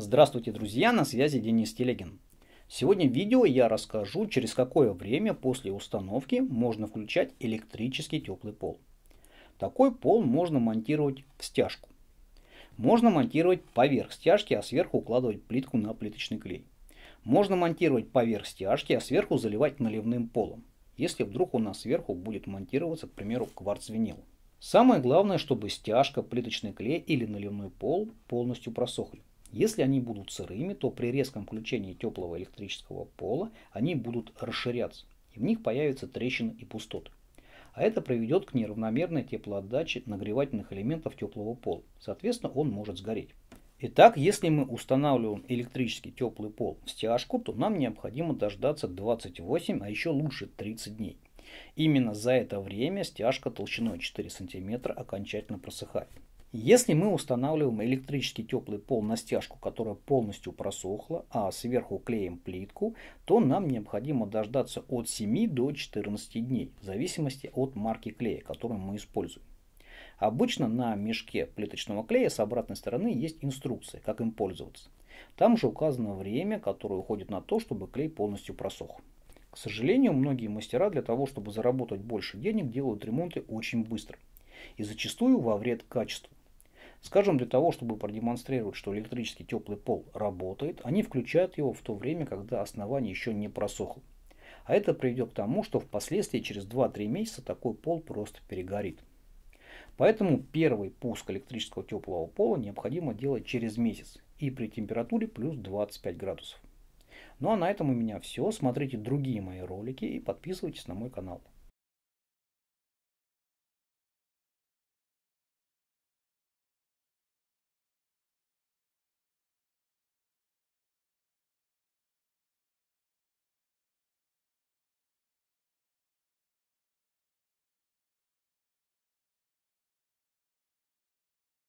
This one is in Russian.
Здравствуйте, друзья, на связи Денис Телегин. Сегодня в видео я расскажу, через какое время после установки можно включать электрический теплый пол. Такой пол можно монтировать в стяжку. Можно монтировать поверх стяжки, а сверху укладывать плитку на плиточный клей. Можно монтировать поверх стяжки, а сверху заливать наливным полом, если вдруг у нас сверху будет монтироваться, к примеру, кварц-винил. Самое главное, чтобы стяжка, плиточный клей или наливной пол полностью просохли. Если они будут сырыми, то при резком включении теплого электрического пола они будут расширяться, и в них появятся трещины и пустоты. А это приведет к неравномерной теплоотдаче нагревательных элементов теплого пола. Соответственно, он может сгореть. Итак, если мы устанавливаем электрический теплый пол в стяжку, то нам необходимо дождаться 28, а еще лучше 30 дней. Именно за это время стяжка толщиной 4 см окончательно просыхает. Если мы устанавливаем электрический теплый пол на стяжку, которая полностью просохла, а сверху клеим плитку, то нам необходимо дождаться от 7 до 14 дней, в зависимости от марки клея, который мы используем. Обычно на мешке плиточного клея с обратной стороны есть инструкция, как им пользоваться. Там же указано время, которое уходит на то, чтобы клей полностью просох. К сожалению, многие мастера для того, чтобы заработать больше денег, делают ремонты очень быстро. И зачастую во вред качеству. Скажем, для того, чтобы продемонстрировать, что электрический теплый пол работает, они включают его в то время, когда основание еще не просохло. А это приведет к тому, что впоследствии через 2-3 месяца такой пол просто перегорит. Поэтому первый пуск электрического теплого пола необходимо делать через месяц и при температуре плюс 25 градусов. Ну а на этом у меня все. Смотрите другие мои ролики и подписывайтесь на мой канал.